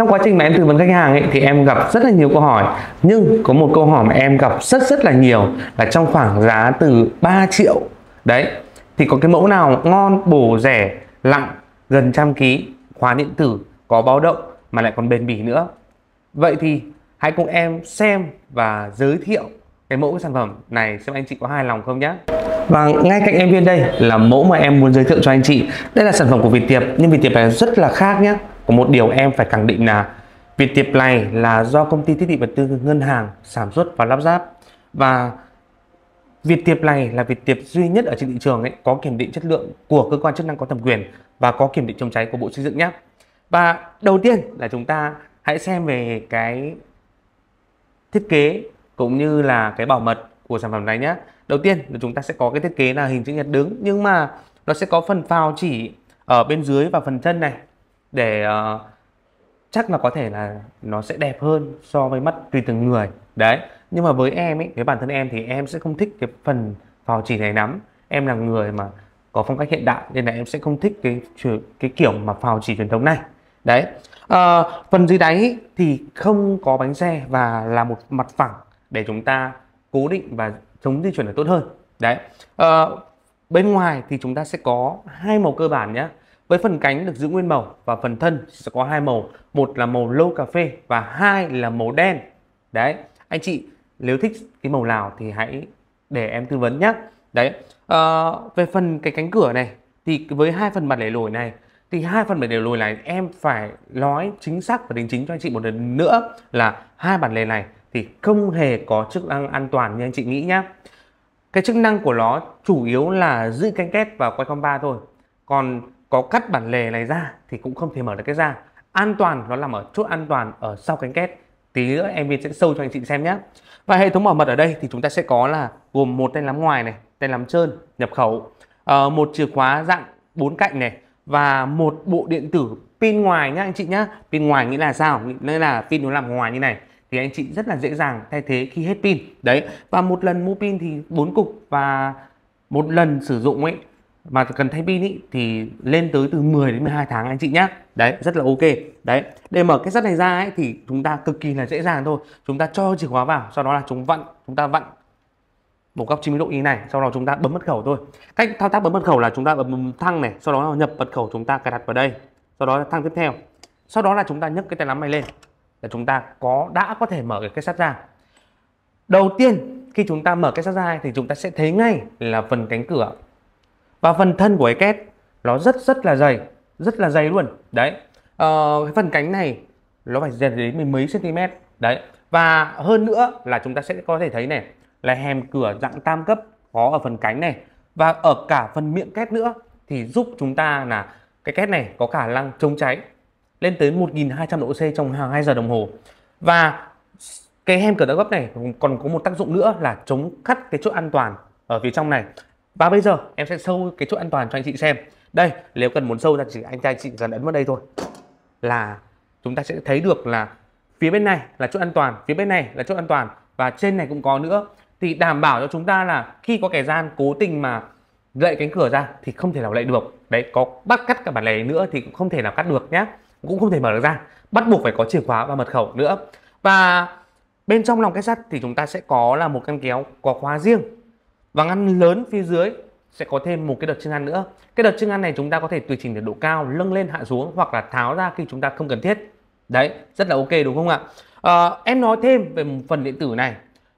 trong quá trình mà em tư vấn khách hàng ấy, thì em gặp rất là nhiều câu hỏi nhưng có một câu hỏi mà em gặp rất rất là nhiều là trong khoảng giá từ 3 triệu đấy thì có cái mẫu nào ngon bổ rẻ lặng gần trăm ký khóa điện tử có báo động mà lại còn bền bỉ nữa vậy thì hãy cùng em xem và giới thiệu cái mẫu cái sản phẩm này xem anh chị có hài lòng không nhé và ngay cạnh em viên đây là mẫu mà em muốn giới thiệu cho anh chị đây là sản phẩm của Việt Tiệp nhưng Việt Tiệp này rất là khác nhé có một điều em phải khẳng định là việt tiệp này là do công ty thiết bị vật tư ngân hàng sản xuất và lắp ráp và Việt tiệp này là Việt tiệp duy nhất ở trên thị trường ấy có kiểm định chất lượng của cơ quan chức năng có thẩm quyền và có kiểm định chống cháy của Bộ Xây dựng nhé. Và đầu tiên là chúng ta hãy xem về cái thiết kế cũng như là cái bảo mật của sản phẩm này nhé. Đầu tiên là chúng ta sẽ có cái thiết kế là hình chữ nhật đứng nhưng mà nó sẽ có phần phao chỉ ở bên dưới và phần chân này để uh, chắc là có thể là nó sẽ đẹp hơn so với mắt tùy từng người đấy nhưng mà với em ấy với bản thân em thì em sẽ không thích cái phần vào chỉ này lắm em là người mà có phong cách hiện đại nên là em sẽ không thích cái cái kiểu mà phào chỉ truyền thống này đấy à, phần dưới đáy thì không có bánh xe và là một mặt phẳng để chúng ta cố định và chống di chuyển được tốt hơn đấy à, bên ngoài thì chúng ta sẽ có hai màu cơ bản nhé với phần cánh được giữ nguyên màu và phần thân sẽ có hai màu, một là màu lâu cà phê và hai là màu đen. Đấy, anh chị nếu thích cái màu nào thì hãy để em tư vấn nhé. Đấy, à, về phần cái cánh cửa này thì với hai phần mặt lẻ lồi này thì hai phần bản lề lồi này em phải nói chính xác và đính chính cho anh chị một lần nữa là hai bản lề này thì không hề có chức năng an toàn như anh chị nghĩ nhá. Cái chức năng của nó chủ yếu là giữ canh két và quay comba thôi. Còn có cắt bản lề này ra thì cũng không thể mở được cái ra an toàn nó nằm ở chốt an toàn ở sau cánh két tí nữa em viên sẽ sâu cho anh chị xem nhé và hệ thống bảo mật ở đây thì chúng ta sẽ có là gồm một tay nắm ngoài này tay nắm trơn nhập khẩu ờ, một chìa khóa dạng bốn cạnh này và một bộ điện tử pin ngoài nhá anh chị nhá pin ngoài nghĩa là sao nghĩa là pin nó làm ngoài như này thì anh chị rất là dễ dàng thay thế khi hết pin đấy và một lần mua pin thì bốn cục và một lần sử dụng ấy mà cần thay pin ý, thì lên tới từ 10 đến 12 tháng anh chị nhé đấy rất là ok đấy để mở cái sắt này ra ấy, thì chúng ta cực kỳ là dễ dàng thôi chúng ta cho chìa khóa vào sau đó là chúng vặn chúng ta vặn một góc 90 độ như này sau đó chúng ta bấm mật khẩu thôi cách thao tác bấm mật khẩu là chúng ta bấm thăng này sau đó là nhập mật khẩu chúng ta cài đặt vào đây sau đó là thăng tiếp theo sau đó là chúng ta nhấc cái tay nắm này lên là chúng ta có đã có thể mở cái sắt ra đầu tiên khi chúng ta mở cái sắt ra thì chúng ta sẽ thấy ngay là phần cánh cửa và phần thân của cái két nó rất rất là dày rất là dày luôn đấy ờ, cái phần cánh này nó phải dày đến mười mấy cm đấy và hơn nữa là chúng ta sẽ có thể thấy này là hèm cửa dạng tam cấp có ở phần cánh này và ở cả phần miệng két nữa thì giúp chúng ta là cái két này có khả năng chống cháy lên tới 1.200 độ C trong hàng 2 giờ đồng hồ và cái hem cửa tăng cấp này còn có một tác dụng nữa là chống cắt cái chỗ an toàn ở phía trong này và bây giờ em sẽ sâu cái chốt an toàn cho anh chị xem đây nếu cần muốn sâu ra chỉ anh trai chị cần ấn vào đây thôi là chúng ta sẽ thấy được là phía bên này là chốt an toàn phía bên này là chốt an toàn và trên này cũng có nữa thì đảm bảo cho chúng ta là khi có kẻ gian cố tình mà lệ cánh cửa ra thì không thể nào lệ được đấy có bắt cắt cả bản lề nữa thì cũng không thể nào cắt được nhé cũng không thể mở được ra bắt buộc phải có chìa khóa và mật khẩu nữa và bên trong lòng cái sắt thì chúng ta sẽ có là một căn kéo có khóa riêng và ngăn lớn phía dưới sẽ có thêm một cái đợt chân ăn nữa cái đợt chân ăn này chúng ta có thể tùy chỉnh được độ cao lưng lên hạ xuống hoặc là tháo ra khi chúng ta không cần thiết đấy rất là ok đúng không ạ à, em nói thêm về phần điện tử này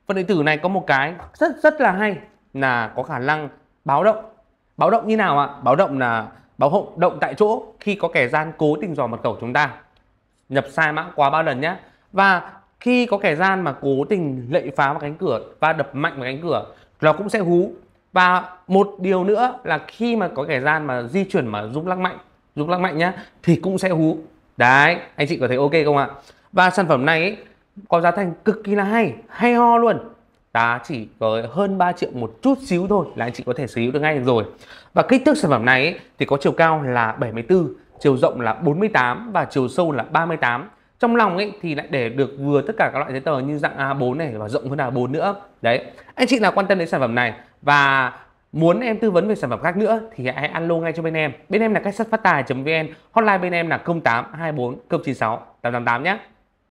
phần điện tử này có một cái rất rất là hay là có khả năng báo động báo động như nào ạ báo động là báo hộng động tại chỗ khi có kẻ gian cố tình dò mật khẩu chúng ta nhập sai mã quá bao lần nhé và khi có kẻ gian mà cố tình lệ phá vào cánh cửa và đập mạnh vào cánh cửa nó cũng sẽ hú và một điều nữa là khi mà có kẻ gian mà di chuyển mà rung lắc mạnh rung lắc mạnh nhá thì cũng sẽ hú đấy anh chị có thấy ok không ạ và sản phẩm này ấy, có giá thành cực kỳ là hay hay ho luôn giá chỉ có hơn 3 triệu một chút xíu thôi là anh chị có thể sở hữu được ngay được rồi và kích thước sản phẩm này ấy, thì có chiều cao là 74 chiều rộng là 48 và chiều sâu là 38 trong lòng ấy thì lại để được vừa tất cả các loại giấy tờ như dạng A4 này và rộng hơn A4 nữa đấy anh chị nào quan tâm đến sản phẩm này và muốn em tư vấn về sản phẩm khác nữa thì hãy alo ngay cho bên em bên em là cách sắt phát tài vn hotline bên em là 08 24 96 888 nhé